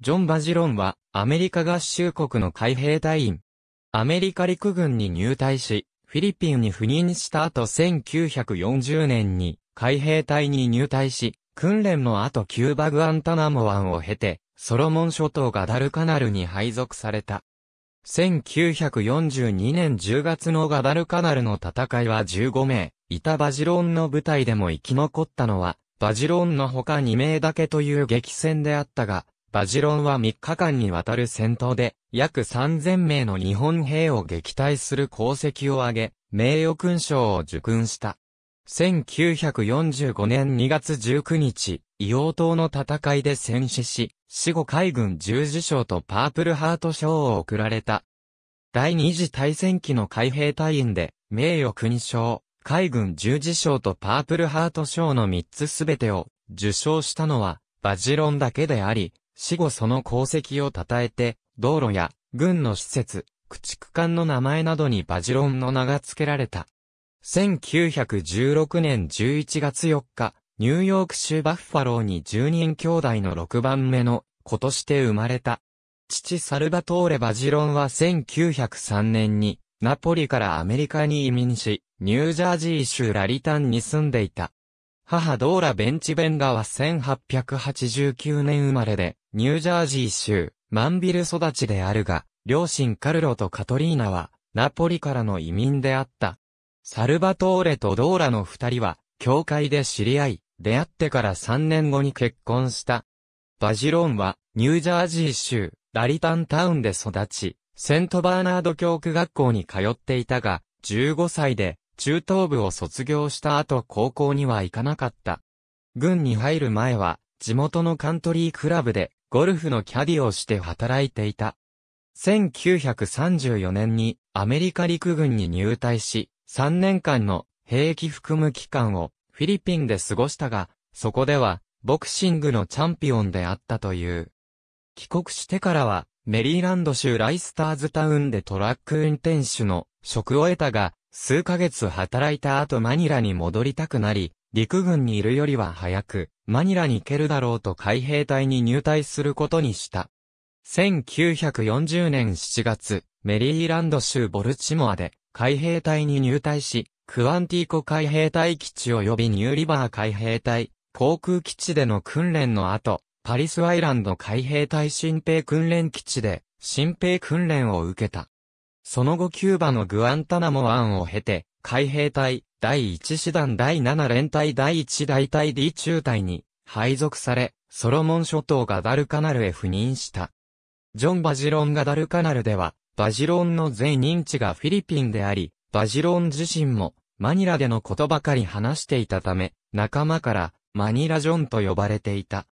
ジョン・バジロンは、アメリカ合衆国の海兵隊員。アメリカ陸軍に入隊し、フィリピンに赴任した後1940年に海兵隊に入隊し、訓練の後キューバ・グアンタナモ湾を経て、ソロモン諸島ガダルカナルに配属された。1942年10月のガダルカナルの戦いは15名、いたバジロンの部隊でも生き残ったのは、バジロンの他2名だけという激戦であったが、バジロンは3日間にわたる戦闘で、約3000名の日本兵を撃退する功績を挙げ、名誉勲章を受勲した。1945年2月19日、硫黄島の戦いで戦死し、死後海軍十字章とパープルハート賞を贈られた。第二次大戦期の海兵隊員で、名誉勲章、海軍十字章とパープルハート賞の3つすべてを受賞したのは、バジロンだけであり、死後その功績を称えて、道路や軍の施設、駆逐艦の名前などにバジロンの名が付けられた。1916年11月4日、ニューヨーク州バッファローに10人兄弟の6番目の子として生まれた。父サルバトーレ・バジロンは1903年にナポリからアメリカに移民し、ニュージャージー州ラリタンに住んでいた。母ドーラ・ベンチベンガは1889年生まれで、ニュージャージー州、マンビル育ちであるが、両親カルロとカトリーナは、ナポリからの移民であった。サルバトーレとドーラの二人は、教会で知り合い、出会ってから3年後に結婚した。バジロンは、ニュージャージー州、ラリタンタウンで育ち、セントバーナード教区学校に通っていたが、15歳で、中等部を卒業した後高校には行かなかった。軍に入る前は、地元のカントリークラブで、ゴルフのキャディをして働いていた。1934年にアメリカ陸軍に入隊し、3年間の兵役含む期間をフィリピンで過ごしたが、そこではボクシングのチャンピオンであったという。帰国してからはメリーランド州ライスターズタウンでトラック運転手の職を得たが、数ヶ月働いた後マニラに戻りたくなり、陸軍にいるよりは早く、マニラに行けるだろうと海兵隊に入隊することにした。1940年7月、メリーランド州ボルチモアで、海兵隊に入隊し、クアンティーコ海兵隊基地及びニューリバー海兵隊、航空基地での訓練の後、パリスアイランド海兵隊新兵訓練基地で、新兵訓練を受けた。その後キューバのグアンタナモンを経て、海兵隊、第1師団第7連隊第1大隊 D 中隊に配属され、ソロモン諸島ガダルカナルへ赴任した。ジョン・バジロンガダルカナルでは、バジロンの全認知がフィリピンであり、バジロン自身もマニラでのことばかり話していたため、仲間からマニラジョンと呼ばれていた。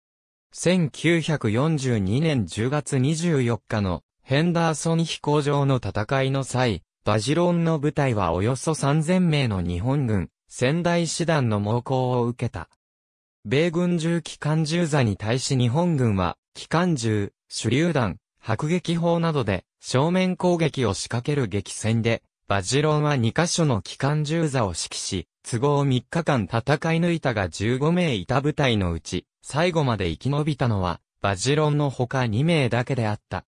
1942年10月24日のヘンダーソン飛行場の戦いの際、バジロンの部隊はおよそ3000名の日本軍、仙台師団の猛攻を受けた。米軍銃機関銃座に対し日本軍は、機関銃、手榴弾、迫撃砲などで、正面攻撃を仕掛ける激戦で、バジロンは2カ所の機関銃座を指揮し、都合3日間戦い抜いたが15名いた部隊のうち、最後まで生き延びたのは、バジロンの他2名だけであった。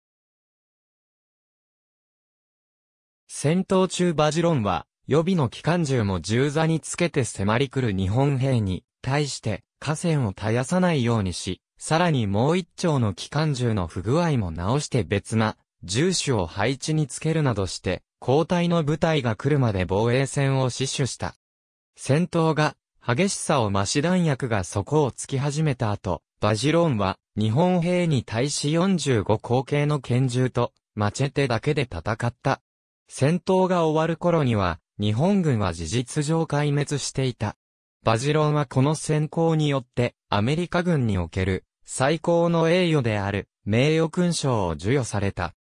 戦闘中バジロンは、予備の機関銃も銃座につけて迫り来る日本兵に、対して、河川を絶やさないようにし、さらにもう一丁の機関銃の不具合も直して別な、銃種を配置につけるなどして、交代の部隊が来るまで防衛戦を死守した。戦闘が、激しさを増し弾薬が底をつき始めた後、バジローンは、日本兵に対し45口径の拳銃と、マチェテだけで戦った。戦闘が終わる頃には、日本軍は事実上壊滅していた。バジロンはこの戦功によって、アメリカ軍における、最高の栄誉である、名誉勲章を授与された。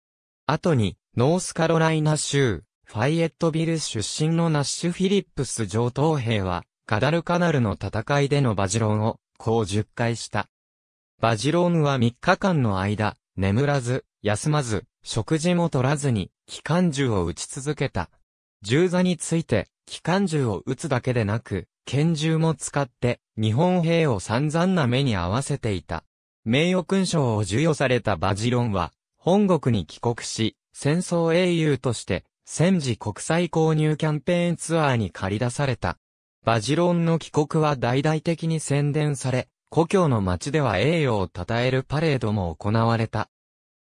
後に、ノースカロライナ州、ファイエットビル出身のナッシュ・フィリップス上等兵は、ガダルカナルの戦いでのバジロンを、こう10回した。バジロンは3日間の間、眠らず、休まず、食事も取らずに、機関銃を撃ち続けた。銃座について、機関銃を撃つだけでなく、拳銃も使って、日本兵を散々な目に合わせていた。名誉勲章を授与されたバジロンは、本国に帰国し、戦争英雄として、戦時国際購入キャンペーンツアーに駆り出された。バジロンの帰国は大々的に宣伝され、故郷の町では栄誉を称えるパレードも行われた。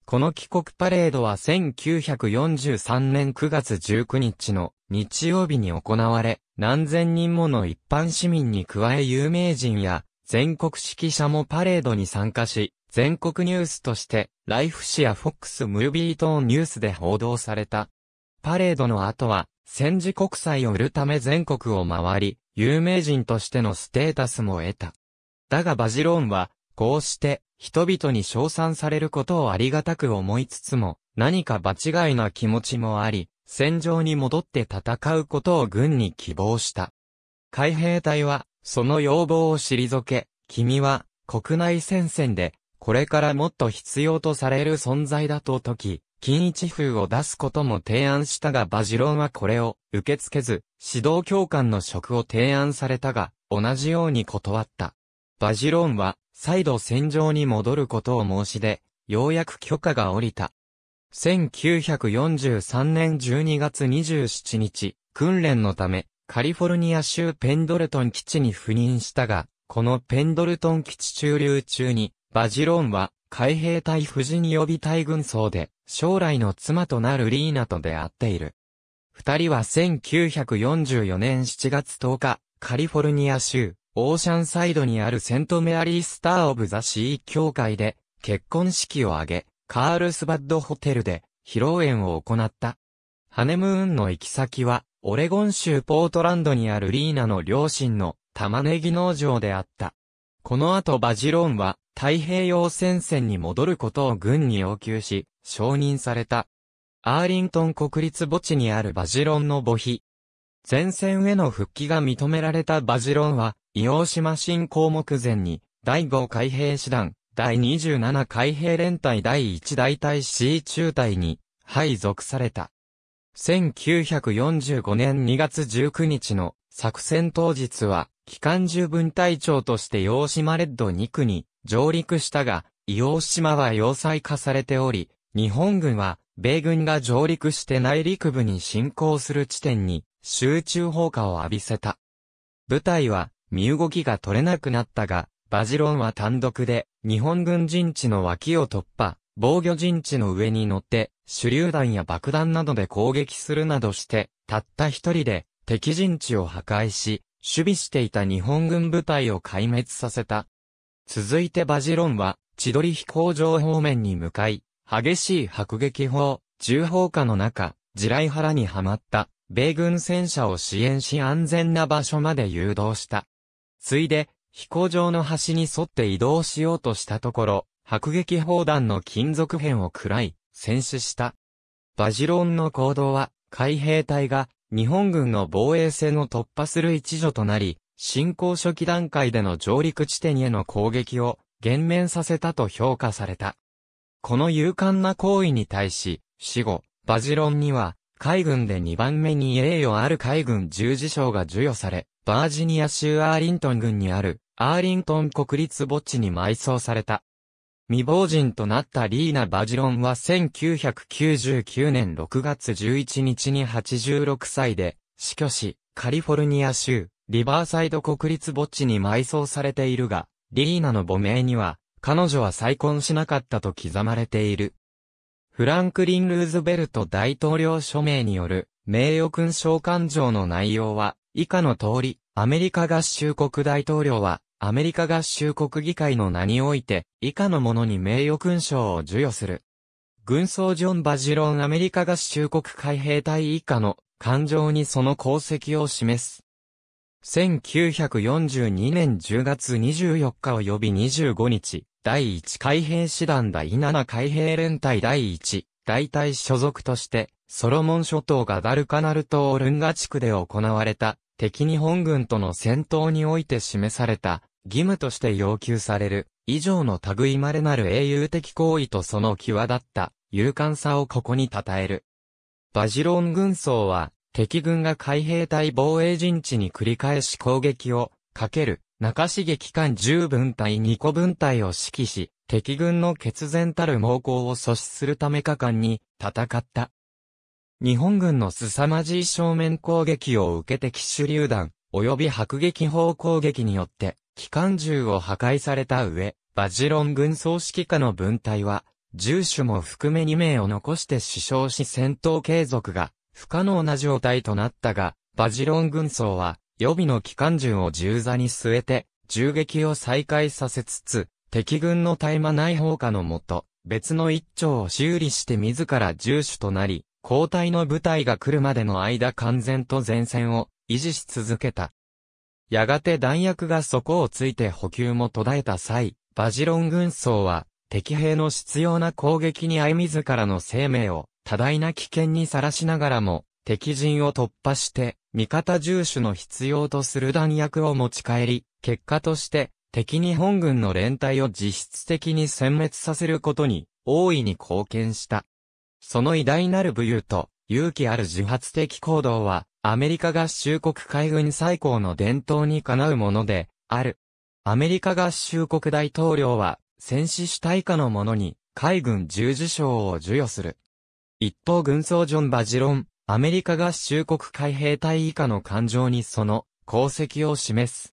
この帰国パレードは1943年9月19日の日曜日に行われ、何千人もの一般市民に加え有名人や全国指揮者もパレードに参加し、全国ニュースとしてライフ誌やックスムービートーンニュースで報道された。パレードの後は戦時国債を売るため全国を回り、有名人としてのステータスも得た。だがバジローンは、こうして人々に称賛されることをありがたく思いつつも、何か場違いな気持ちもあり、戦場に戻って戦うことを軍に希望した。海兵隊は、その要望を退け、君は、国内戦線で、これからもっと必要とされる存在だと説き、金一風を出すことも提案したがバジロンはこれを受け付けず、指導教官の職を提案されたが、同じように断った。バジロンは、再度戦場に戻ることを申し出、ようやく許可が下りた。1943年12月27日、訓練のため、カリフォルニア州ペンドルトン基地に赴任したが、このペンドルトン基地駐留中に、バジローンは、海兵隊士人予備隊軍曹で、将来の妻となるリーナと出会っている。二人は1944年7月10日、カリフォルニア州、オーシャンサイドにあるセントメアリースター・オブ・ザ・シー協会で結婚式を挙げ、カールスバッドホテルで披露宴を行った。ハネムーンの行き先は、オレゴン州ポートランドにあるリーナの両親の玉ねぎ農場であった。この後バジロンは太平洋戦線に戻ることを軍に要求し、承認された。アーリントン国立墓地にあるバジロンの墓碑。前線への復帰が認められたバジロンは、伊王島新項目前に、第5海兵師団、第27海兵連隊第1大隊 C 中隊に、配属された。1945年2月19日の作戦当日は、機関銃分隊長として伊王島レッド2区に上陸したが、伊王島は要塞化されており、日本軍は、米軍が上陸して内陸部に侵攻する地点に、集中砲火を浴びせた。部隊は、身動きが取れなくなったが、バジロンは単独で、日本軍陣地の脇を突破、防御陣地の上に乗って、手榴弾や爆弾などで攻撃するなどして、たった一人で、敵陣地を破壊し、守備していた日本軍部隊を壊滅させた。続いてバジロンは、千鳥飛行場方面に向かい、激しい迫撃砲、銃砲火の中、地雷原にはまった、米軍戦車を支援し安全な場所まで誘導した。ついで、飛行場の端に沿って移動しようとしたところ、迫撃砲弾の金属片を喰らい、戦死した。バジロンの行動は、海兵隊が日本軍の防衛線を突破する一助となり、進行初期段階での上陸地点への攻撃を減免させたと評価された。この勇敢な行為に対し、死後、バジロンには、海軍で2番目に栄誉ある海軍十字章が授与され、バージニア州アーリントン郡にある、アーリントン国立墓地に埋葬された。未亡人となったリーナ・バジロンは1999年6月11日に86歳で死去し、カリフォルニア州リバーサイド国立墓地に埋葬されているが、リーナの母名には彼女は再婚しなかったと刻まれている。フランクリン・ルーズベルト大統領署名による名誉勲章喚状の内容は以下の通り、アメリカ合衆国大統領は、アメリカ合衆国議会の名において、以下の者に名誉勲章を授与する。軍曹ジョン・バジロンアメリカ合衆国海兵隊以下の、艦上にその功績を示す。1942年10月24日及び25日、第1海兵師団第7海兵連隊第1、大隊所属として、ソロモン諸島がダルカナル島ルンガ地区で行われた、敵日本軍との戦闘において示された義務として要求される以上の類まれなる英雄的行為とその際立った勇敢さをここに称える。バジロン軍曹は敵軍が海兵隊防衛陣地に繰り返し攻撃をかける中茂機関10分隊2個分隊を指揮し、敵軍の決然たる猛攻を阻止するため果敢に戦った。日本軍の凄まじい正面攻撃を受けて機種榴弾、及び迫撃砲攻撃によって、機関銃を破壊された上、バジロン軍総指揮下の分隊は、銃手も含め2名を残して死傷し戦闘継続が不可能な状態となったが、バジロン軍曹は予備の機関銃を銃座に据えて、銃撃を再開させつつ、敵軍の大麻内放火のもと、別の一丁を修理して自ら銃手となり、交代の部隊が来るまでの間完全と前線を維持し続けた。やがて弾薬が底をついて補給も途絶えた際、バジロン軍曹は敵兵の必要な攻撃に相自らの生命を多大な危険にさらしながらも敵陣を突破して味方重視の必要とする弾薬を持ち帰り、結果として敵日本軍の連帯を実質的に殲滅させることに大いに貢献した。その偉大なる武勇と、勇気ある自発的行動は、アメリカ合衆国海軍最高の伝統にかなうもので、ある。アメリカ合衆国大統領は、戦死主体下の者に、海軍十字章を授与する。一方軍曹ジョン・バジロン、アメリカ合衆国海兵隊以下の艦上にその、功績を示す。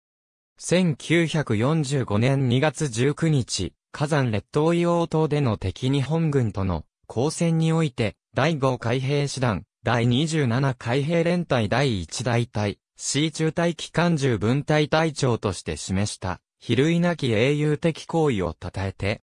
1945年2月19日、火山列島硫黄島での敵日本軍との交戦において、第5海兵師団、第27海兵連隊第1大隊、C 中隊機関銃分隊隊長として示した、比類なき英雄的行為を称えて、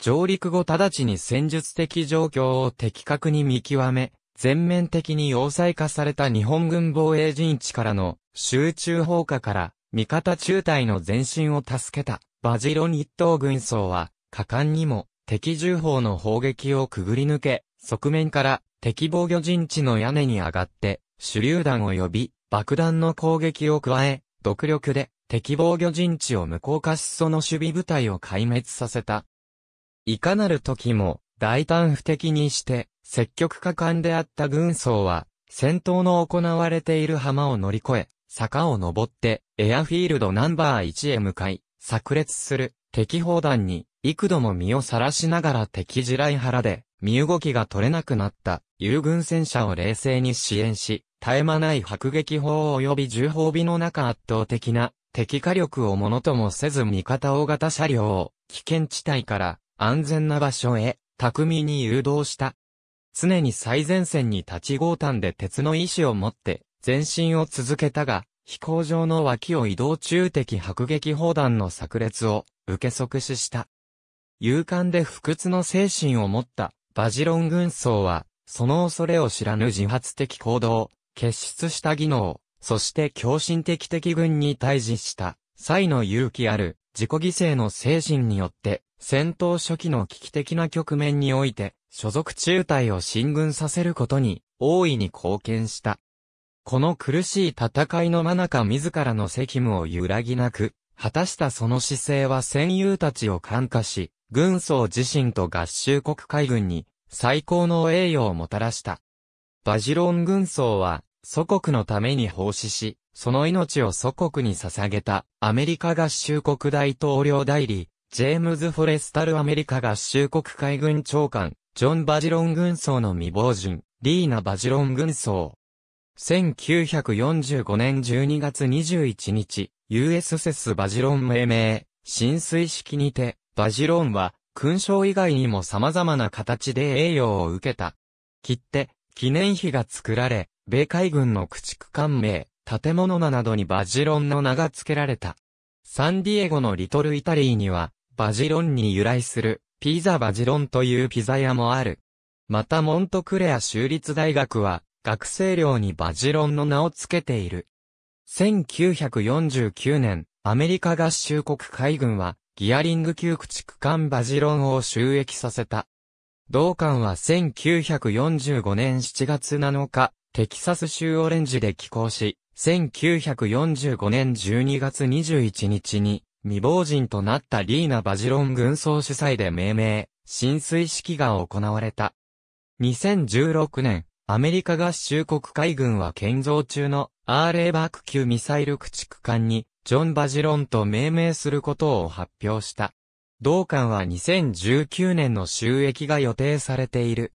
上陸後直ちに戦術的状況を的確に見極め、全面的に要塞化された日本軍防衛陣地からの集中砲火から味方中隊の前進を助けたバジロ日一軍曹は果敢にも敵重砲の砲撃をくぐり抜け、側面から敵防御陣地の屋根に上がって、手榴弾及び爆弾の攻撃を加え、独力で敵防御陣地を無効化しその守備部隊を壊滅させた。いかなる時も大胆不敵にして積極果敢であった軍曹は戦闘の行われている浜を乗り越え、坂を登ってエアフィールドナンバー1へ向かい、炸裂する敵砲弾に幾度も身を晒しながら敵地雷原で、身動きが取れなくなった友軍戦車を冷静に支援し、絶え間ない迫撃砲及び銃砲美の中圧倒的な敵火力をものともせず味方大型車両を危険地帯から安全な場所へ巧みに誘導した。常に最前線に立ち強炭で鉄の意志を持って前進を続けたが、飛行場の脇を移動中敵迫撃砲弾の炸裂を受け即死した。勇敢で不屈の精神を持ったバジロン軍曹は、その恐れを知らぬ自発的行動、結出した技能、そして狂信的敵軍に対峙した際の勇気ある自己犠牲の精神によって、戦闘初期の危機的な局面において、所属中隊を進軍させることに、大いに貢献した。この苦しい戦いの真中自らの責務を揺らぎなく、果たしたその姿勢は戦友たちを感化し、軍曹自身と合衆国海軍に最高の栄誉をもたらした。バジロン軍曹は祖国のために奉仕し、その命を祖国に捧げたアメリカ合衆国大統領代理、ジェームズ・フォレスタルアメリカ合衆国海軍長官、ジョン・バジロン軍曹の未亡人、リーナ・バジロン軍曹。1945年12月21日、USS バジロン命名、浸水式にて、バジロンは、勲章以外にも様々な形で栄誉を受けた。切手、記念碑が作られ、米海軍の駆逐艦名、建物などにバジロンの名が付けられた。サンディエゴのリトルイタリーには、バジロンに由来する、ピザバジロンというピザ屋もある。またモントクレア州立大学は、学生寮にバジロンの名を付けている。1949年、アメリカ合衆国海軍は、ギアリング級駆逐艦バジロンを収益させた。同艦は1945年7月7日、テキサス州オレンジで寄港し、1945年12月21日に未亡人となったリーナ・バジロン軍曹主催で命名、浸水式が行われた。2016年、アメリカ合衆国海軍は建造中のアーレーバーク級ミサイル駆逐艦にジョン・バジロンと命名することを発表した。同館は2019年の収益が予定されている。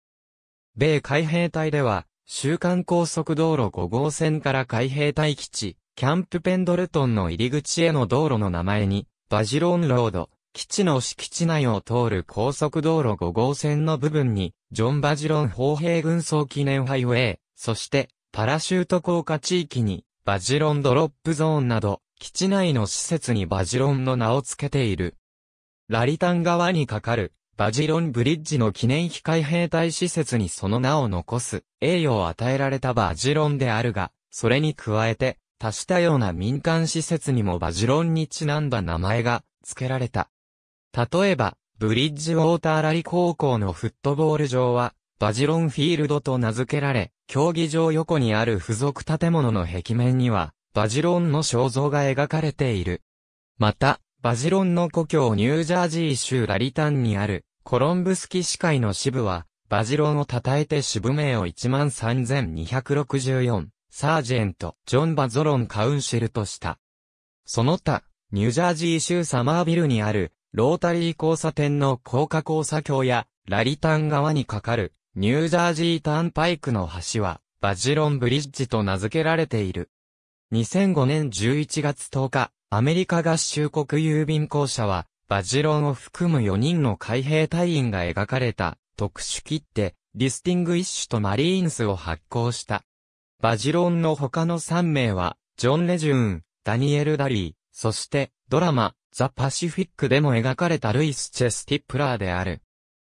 米海兵隊では、週間高速道路5号線から海兵隊基地、キャンプペンドルトンの入り口への道路の名前に、バジロンロード、基地の敷地内を通る高速道路5号線の部分に、ジョン・バジロン砲兵軍装記念ハイウェイ、そして、パラシュート降下地域に、バジロンドロップゾーンなど、基地内の施設にバジロンの名を付けている。ラリタン側に架かる、バジロンブリッジの記念碑海兵隊施設にその名を残す、栄誉を与えられたバジロンであるが、それに加えて、多種多様な民間施設にもバジロンにちなんだ名前が付けられた。例えば、ブリッジウォーターラリ高校のフットボール場は、バジロンフィールドと名付けられ、競技場横にある付属建物の壁面には、バジロンの肖像が描かれている。また、バジロンの故郷ニュージャージー州ラリタンにあるコロンブスキ市会の支部は、バジロンを称えて支部名を13264、サージェント、ジョン・バゾロン・カウンシルとした。その他、ニュージャージー州サマービルにある、ロータリー交差点の高架交差橋や、ラリタン側にかかる、ニュージャージーターンパイクの橋は、バジロンブリッジと名付けられている。2005年11月10日、アメリカ合衆国郵便公社は、バジロンを含む4人の海兵隊員が描かれた特殊切手、ディスティングイッシュとマリーンスを発行した。バジロンの他の3名は、ジョン・レジューン、ダニエル・ダリー、そしてドラマ、ザ・パシフィックでも描かれたルイス・チェスティプラーである。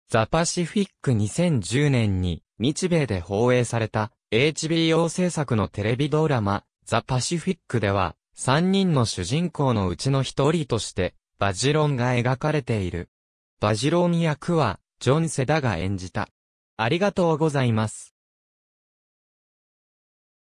ザ・パシフィック2010年に日米で放映された HBO 制作のテレビドラマザ・パシフィックでは、三人の主人公のうちの一人として、バジロンが描かれている。バジロン役は、ジョン・セダが演じた。ありがとうございます。